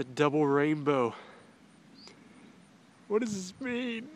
It's a double rainbow. What does this mean?